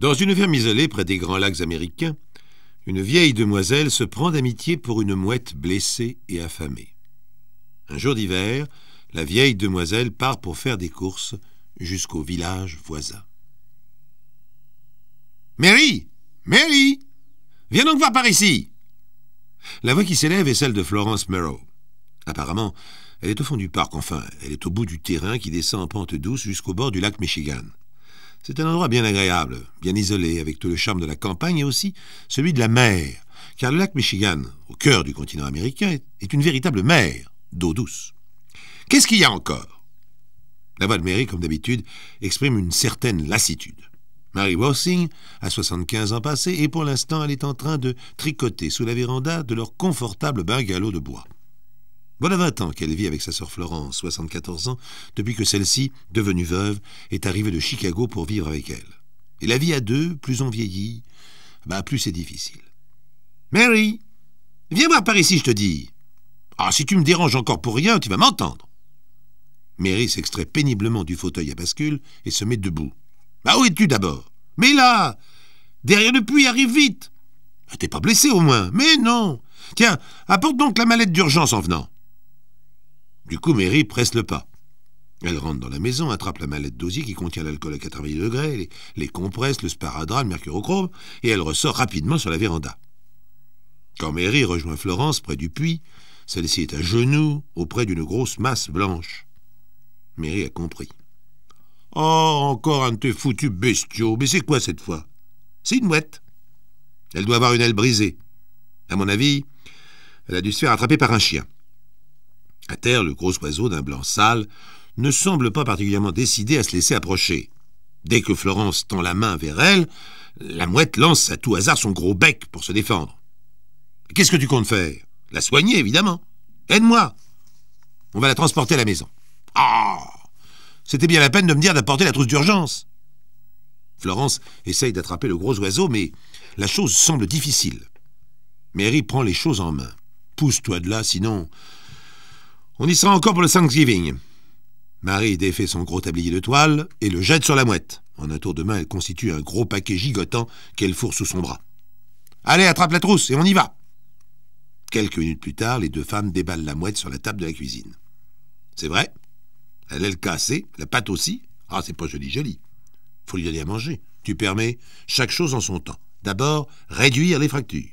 Dans une ferme isolée près des grands lacs américains, une vieille demoiselle se prend d'amitié pour une mouette blessée et affamée. Un jour d'hiver, la vieille demoiselle part pour faire des courses jusqu'au village voisin. Mary Mary Viens donc voir par ici La voix qui s'élève est celle de Florence Merrow. Apparemment, elle est au fond du parc, enfin, elle est au bout du terrain qui descend en pente douce jusqu'au bord du lac Michigan. C'est un endroit bien agréable, bien isolé, avec tout le charme de la campagne et aussi celui de la mer, car le lac Michigan, au cœur du continent américain, est une véritable mer d'eau douce. Qu'est-ce qu'il y a encore La voix de Mary, comme d'habitude, exprime une certaine lassitude. Mary Walsing a 75 ans passés et pour l'instant elle est en train de tricoter sous la véranda de leur confortable bungalow de bois. Voilà vingt ans qu'elle vit avec sa sœur Florence, 74 ans, depuis que celle-ci, devenue veuve, est arrivée de Chicago pour vivre avec elle. Et la vie à deux, plus on vieillit, bah plus c'est difficile. Mary, viens voir par ici, je te dis. Ah, si tu me déranges encore pour rien, tu vas m'entendre. Mary s'extrait péniblement du fauteuil à bascule et se met debout. Bah où es-tu d'abord Mais là Derrière le puits, arrive vite T'es pas blessée au moins Mais non Tiens, apporte donc la mallette d'urgence en venant. Du coup, Mary presse le pas. Elle rentre dans la maison, attrape la mallette d'osier qui contient l'alcool à 90 degrés, les, les compresses, le sparadrap, le mercurochrome, et elle ressort rapidement sur la véranda. Quand Mary rejoint Florence près du puits, celle-ci est à genoux auprès d'une grosse masse blanche. Mary a compris. Oh, encore un de tes foutus bestiaux, mais c'est quoi cette fois C'est une mouette. Elle doit avoir une aile brisée. À mon avis, elle a dû se faire attraper par un chien. À terre, le gros oiseau d'un blanc sale ne semble pas particulièrement décidé à se laisser approcher. Dès que Florence tend la main vers elle, la mouette lance à tout hasard son gros bec pour se défendre. Qu'est-ce que tu comptes faire La soigner, évidemment. Aide-moi. On va la transporter à la maison. Ah C'était bien la peine de me dire d'apporter la trousse d'urgence. Florence essaye d'attraper le gros oiseau, mais la chose semble difficile. Mary prend les choses en main. Pousse-toi de là, sinon on y sera encore pour le Thanksgiving. Marie défait son gros tablier de toile et le jette sur la mouette. En un tour de main, elle constitue un gros paquet gigotant qu'elle fourre sous son bras. Allez, attrape la trousse et on y va. Quelques minutes plus tard, les deux femmes déballent la mouette sur la table de la cuisine. C'est vrai. Elle est le cassée, la pâte aussi. Ah, c'est pas joli, joli. Faut lui donner à manger. Tu permets chaque chose en son temps. D'abord, réduire les fractures.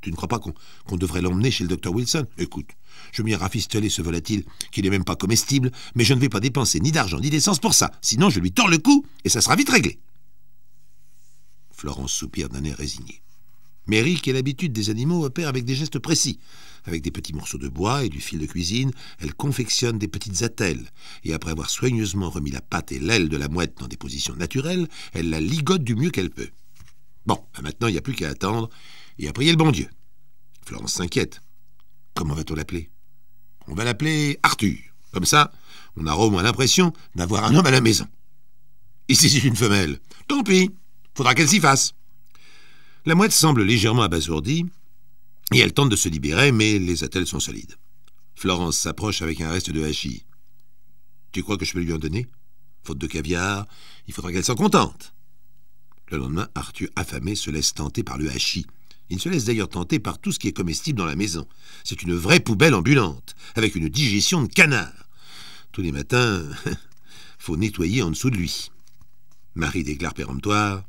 Tu ne crois pas qu'on devrait l'emmener chez le docteur Wilson Écoute, je m'y ai ce volatile, qui n'est même pas comestible, mais je ne vais pas dépenser ni d'argent ni d'essence pour ça, sinon je lui tords le cou et ça sera vite réglé. Florence soupire d'un air résigné. Mary, qui a l'habitude des animaux, opère avec des gestes précis. Avec des petits morceaux de bois et du fil de cuisine, elle confectionne des petites attelles, et après avoir soigneusement remis la patte et l'aile de la mouette dans des positions naturelles, elle la ligote du mieux qu'elle peut. Bon, ben maintenant il n'y a plus qu'à attendre et a prié le bon Dieu. Florence s'inquiète. Comment va-t-on l'appeler On va l'appeler Arthur. Comme ça, on aura au moins l'impression d'avoir un homme à la maison. Et si c'est une femelle Tant pis, faudra qu'elle s'y fasse. La mouette semble légèrement abasourdie, et elle tente de se libérer, mais les attelles sont solides. Florence s'approche avec un reste de hachis. Tu crois que je peux lui en donner Faute de caviar, il faudra qu'elle s'en contente. Le lendemain, Arthur, affamé, se laisse tenter par le hachis. Il se laisse d'ailleurs tenter par tout ce qui est comestible dans la maison. C'est une vraie poubelle ambulante, avec une digestion de canard. Tous les matins, faut nettoyer en dessous de lui. Marie déclare péremptoire.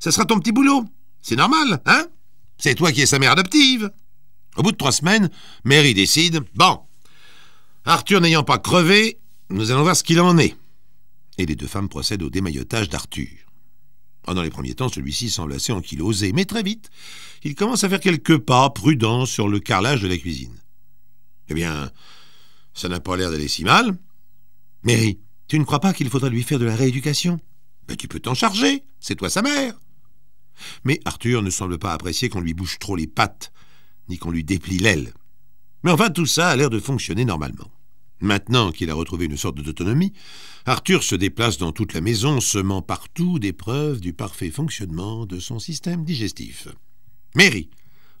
Ça sera ton petit boulot. C'est normal, hein C'est toi qui es sa mère adoptive. Au bout de trois semaines, Mary décide. Bon, Arthur n'ayant pas crevé, nous allons voir ce qu'il en est. Et les deux femmes procèdent au démaillotage d'Arthur. Pendant ah, dans les premiers temps, celui-ci semble assez ankylosé. mais très vite, il commence à faire quelques pas prudents sur le carrelage de la cuisine. Eh bien, ça n'a pas l'air d'aller si mal. Mary, tu ne crois pas qu'il faudrait lui faire de la rééducation ben, Tu peux t'en charger, c'est toi sa mère. Mais Arthur ne semble pas apprécier qu'on lui bouge trop les pattes, ni qu'on lui déplie l'aile. Mais enfin, tout ça a l'air de fonctionner normalement. Maintenant qu'il a retrouvé une sorte d'autonomie, Arthur se déplace dans toute la maison, semant partout des preuves du parfait fonctionnement de son système digestif. Mary,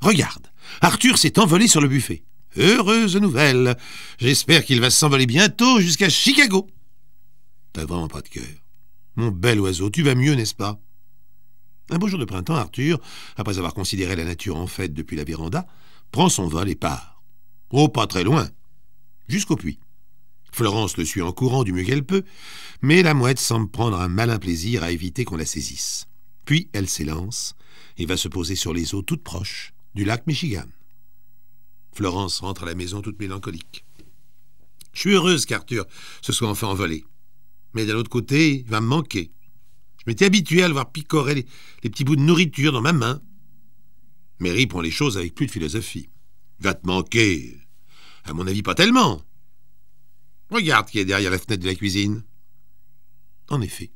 regarde, Arthur s'est envolé sur le buffet. Heureuse nouvelle. J'espère qu'il va s'envoler bientôt jusqu'à Chicago. T'as vraiment pas de cœur. Mon bel oiseau, tu vas mieux, n'est-ce pas Un beau jour de printemps, Arthur, après avoir considéré la nature en fête depuis la véranda, prend son vol et part. Oh, pas très loin. Jusqu'au puits Florence le suit en courant du mieux qu'elle peut, mais la mouette semble prendre un malin plaisir à éviter qu'on la saisisse. Puis elle s'élance et va se poser sur les eaux toutes proches du lac Michigan. Florence rentre à la maison toute mélancolique. Je suis heureuse qu'Arthur se soit enfin envolé. Mais d'un autre côté, il va me manquer. Je m'étais habitué à le voir picorer les, les, petits bouts de nourriture dans ma main. Mary prend les choses avec plus de philosophie. Va te manquer. À mon avis, pas tellement. Regarde qui est derrière la fenêtre de la cuisine. En effet,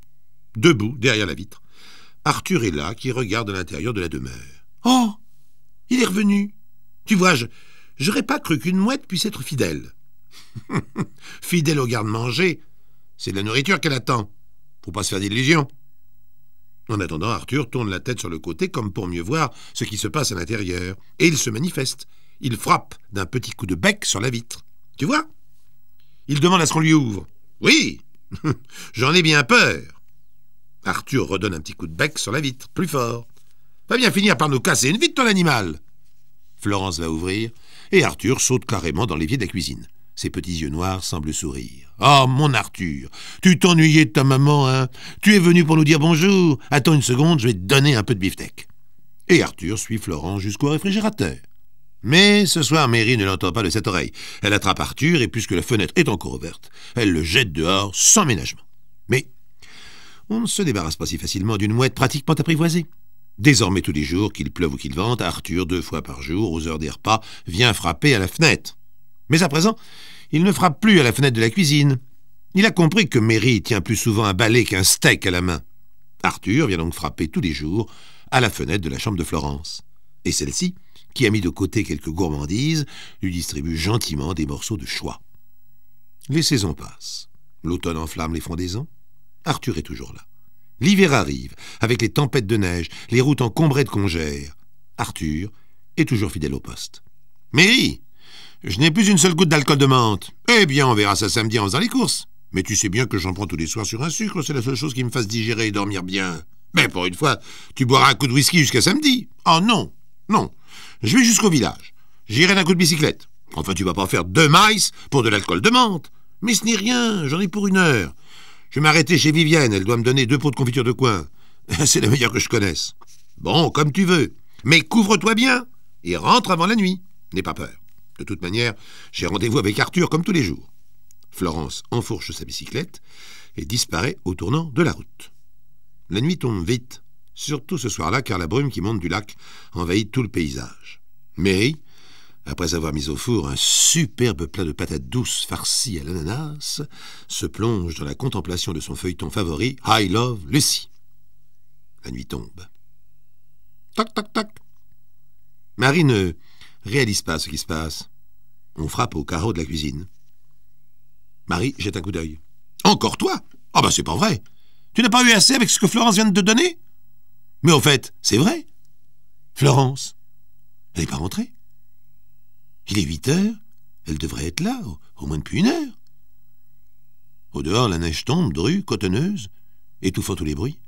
debout derrière la vitre, Arthur est là qui regarde à l'intérieur de la demeure. Oh Il est revenu Tu vois, je n'aurais pas cru qu'une mouette puisse être fidèle. fidèle au garde-manger, c'est de la nourriture qu'elle attend. Faut pas se faire d'illusions. En attendant, Arthur tourne la tête sur le côté comme pour mieux voir ce qui se passe à l'intérieur. Et il se manifeste. Il frappe d'un petit coup de bec sur la vitre. Tu vois il demande à ce qu'on lui ouvre. Oui, j'en ai bien peur. Arthur redonne un petit coup de bec sur la vitre, plus fort. Va bien finir par nous casser une vitre, ton animal. Florence va ouvrir, et Arthur saute carrément dans l'évier de la cuisine. Ses petits yeux noirs semblent sourire. Oh, mon Arthur, tu t'ennuyais de ta maman, hein Tu es venu pour nous dire bonjour. Attends une seconde, je vais te donner un peu de beefsteak. Et Arthur suit Florence jusqu'au réfrigérateur. Mais ce soir, Mary ne l'entend pas de cette oreille. Elle attrape Arthur et puisque la fenêtre est encore ouverte, elle le jette dehors sans ménagement. Mais on ne se débarrasse pas si facilement d'une mouette pratiquement apprivoisée. Désormais tous les jours, qu'il pleuve ou qu'il vente, Arthur, deux fois par jour, aux heures des repas, vient frapper à la fenêtre. Mais à présent, il ne frappe plus à la fenêtre de la cuisine. Il a compris que Mary tient plus souvent un balai qu'un steak à la main. Arthur vient donc frapper tous les jours à la fenêtre de la chambre de Florence. Et celle-ci qui a mis de côté quelques gourmandises, lui distribue gentiment des morceaux de choix. Les saisons passent. L'automne enflamme les frondaisons. Arthur est toujours là. L'hiver arrive, avec les tempêtes de neige, les routes encombrées de congères. Arthur est toujours fidèle au poste. oui, je n'ai plus une seule goutte d'alcool de menthe. Eh bien, on verra ça samedi en faisant les courses. Mais tu sais bien que j'en prends tous les soirs sur un sucre, c'est la seule chose qui me fasse digérer et dormir bien. Mais pour une fois, tu boiras un coup de whisky jusqu'à samedi. Oh non, non, je vais jusqu'au village. J'irai d'un coup de bicyclette. Enfin, tu vas pas faire deux maïs pour de l'alcool de menthe. Mais ce n'est rien, j'en ai pour une heure. Je vais m'arrêter chez Vivienne, elle doit me donner deux pots de confiture de coin. C'est la meilleure que je connaisse. Bon, comme tu veux. Mais couvre-toi bien et rentre avant la nuit. N'aie pas peur. De toute manière, j'ai rendez-vous avec Arthur comme tous les jours. Florence enfourche sa bicyclette et disparaît au tournant de la route. La nuit tombe vite surtout ce soir-là car la brume qui monte du lac envahit tout le paysage. Mary, après avoir mis au four un superbe plat de patates douces farcies à l'ananas, se plonge dans la contemplation de son feuilleton favori, I Love Lucy. La nuit tombe. Tac, tac, tac. Marie ne réalise pas ce qui se passe. On frappe au carreau de la cuisine. Marie jette un coup d'œil. Encore toi Ah ben c'est pas vrai Tu n'as pas eu assez avec ce que Florence vient de te donner mais au fait, c'est vrai. Florence, elle n'est pas rentrée. Il est huit heures, elle devrait être là, au, moins depuis une heure. Au dehors, la neige tombe, drue, cotonneuse, étouffant tous les bruits.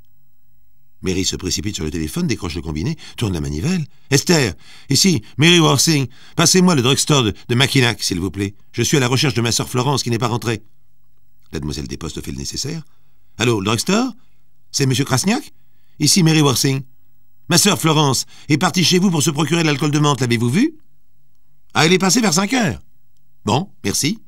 Mary se précipite sur le téléphone, décroche le combiné, tourne la manivelle. Esther, ici, Mary Worsing, passez-moi le drugstore de, Mackinac, s'il vous plaît. Je suis à la recherche de ma sœur Florence qui n'est pas rentrée. La demoiselle des postes fait le nécessaire. Allô, le drugstore C'est Monsieur Krasniak Ici Mary Worthing. Ma sœur Florence est partie chez vous pour se procurer de l'alcool de menthe, l'avez-vous vue ah, elle est passée vers 5 heures. Bon, merci.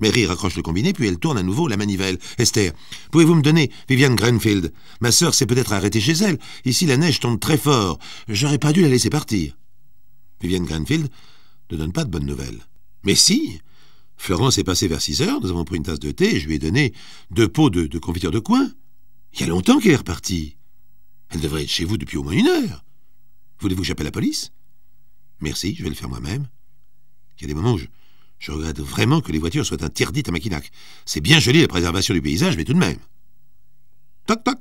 Mary raccroche le combiné, puis elle tourne à nouveau la manivelle. Esther, pouvez-vous me donner Viviane Grenfield Ma sœur s'est peut-être arrêtée chez elle. Ici, la neige tombe très fort. J'aurais pas dû la laisser partir. Viviane Grenfield ne donne pas de bonnes nouvelles. Mais si Florence est passée vers 6 heures, nous avons pris une tasse de thé et je lui ai donné deux pots de, de confiture de coin. Il y a longtemps qu'elle est repartie. Elle devrait être chez vous depuis au moins une heure. Voulez-vous que j'appelle la police Merci, je vais le faire moi-même. Il y a des moments où je, regrette vraiment que les voitures soient interdites à Mackinac. C'est bien joli la préservation du paysage, mais tout de même. Toc toc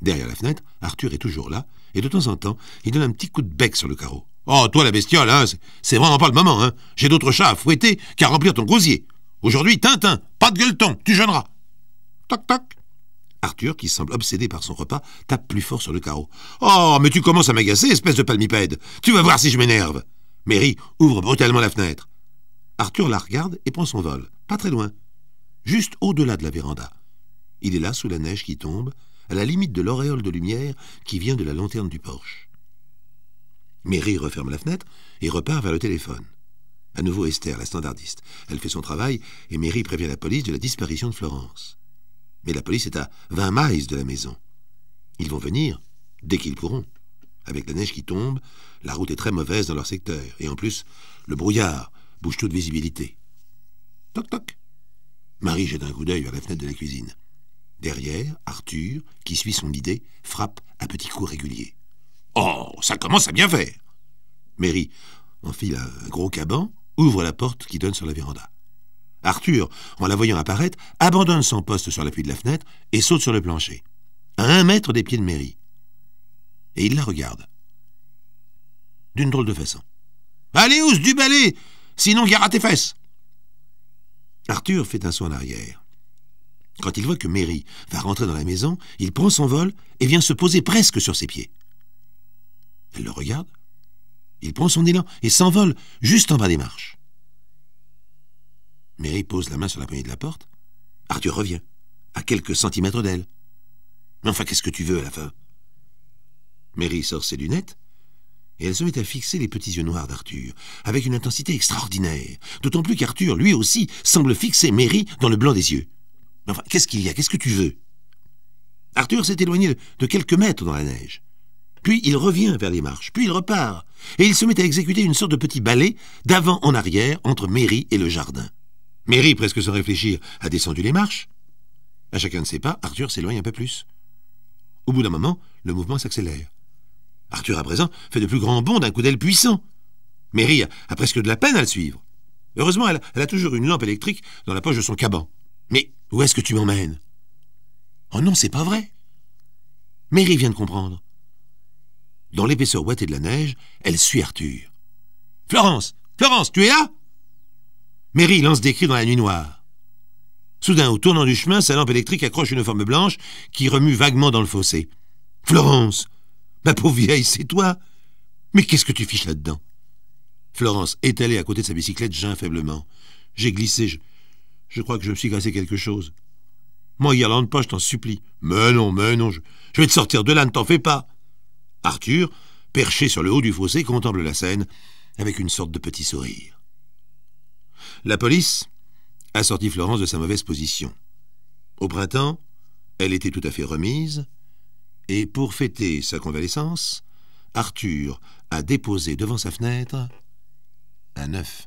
Derrière la fenêtre, Arthur est toujours là, et de temps en temps, il donne un petit coup de bec sur le carreau. Oh, toi la bestiole, hein, c'est vraiment pas le moment, hein. J'ai d'autres chats à fouetter qu'à remplir ton grosier. Aujourd'hui, Tintin, pas de gueuleton, tu jeûneras. Toc toc qui semble obsédé par son repas, tape plus fort sur le carreau. Oh, mais tu commences à m'agacer, espèce de palmipède Tu vas voir si je m'énerve Mary ouvre brutalement la fenêtre. Arthur la regarde et prend son vol, pas très loin, juste au-delà de la véranda. Il est là, sous la neige qui tombe, à la limite de l'auréole de lumière qui vient de la lanterne du porche. Mary referme la fenêtre et repart vers le téléphone. À nouveau Esther, la standardiste. Elle fait son travail et Mary prévient la police de la disparition de Florence mais la police est à 20 miles de la maison. Ils vont venir dès qu'ils pourront. Avec la neige qui tombe, la route est très mauvaise dans leur secteur, et en plus, le brouillard bouge toute visibilité. Toc toc Marie jette un coup d'œil vers la fenêtre de la cuisine. Derrière, Arthur, qui suit son idée, frappe à petits coups réguliers. Oh, ça commence à bien faire Mary enfile un gros caban, ouvre la porte qui donne sur la véranda. Arthur, en la voyant apparaître, abandonne son poste sur l'appui de la fenêtre et saute sur le plancher, à un mètre des pieds de Mary. Et il la regarde. D'une drôle de façon. Allez, Ousse, du balai Sinon, gare à tes fesses Arthur fait un saut en arrière. Quand il voit que Mary va rentrer dans la maison, il prend son vol et vient se poser presque sur ses pieds. Elle le regarde. Il prend son élan et s'envole juste en bas des marches. Mary pose la main sur la poignée de la porte. Arthur revient, à quelques centimètres d'elle. Mais enfin, qu'est-ce que tu veux à la fin Mary sort ses lunettes et elle se met à fixer les petits yeux noirs d'Arthur, avec une intensité extraordinaire, d'autant plus qu'Arthur, lui aussi, semble fixer Mary dans le blanc des yeux. Mais enfin, qu'est-ce qu'il y a Qu'est-ce que tu veux Arthur s'est éloigné de quelques mètres dans la neige. Puis il revient vers les marches, puis il repart, et il se met à exécuter une sorte de petit ballet d'avant en arrière entre Mary et le jardin. Mary, presque sans réfléchir, a descendu les marches. À chacun de ses pas, Arthur s'éloigne un peu plus. Au bout d'un moment, le mouvement s'accélère. Arthur, à présent, fait de plus grands bonds d'un coup d'aile puissant. Mary a, presque de la peine à le suivre. Heureusement, elle, a toujours une lampe électrique dans la poche de son caban. Mais où est-ce que tu m'emmènes Oh non, c'est pas vrai Mary vient de comprendre. Dans l'épaisseur ouatée de la neige, elle suit Arthur. Florence Florence, tu es là Mary lance des cris dans la nuit noire. Soudain, au tournant du chemin, sa lampe électrique accroche une forme blanche qui remue vaguement dans le fossé. Florence Ma pauvre vieille, c'est toi Mais qu'est-ce que tu fiches là-dedans Florence, étalée à côté de sa bicyclette, geint faiblement. J'ai glissé, je, crois que je me suis cassé quelque chose. Moi, Irlande pas, je t'en supplie. Mais non, mais non, je vais te sortir de là, ne t'en fais pas. Arthur, perché sur le haut du fossé, contemple la scène avec une sorte de petit sourire. La police a sorti Florence de sa mauvaise position. Au printemps, elle était tout à fait remise, et pour fêter sa convalescence, Arthur a déposé devant sa fenêtre un œuf.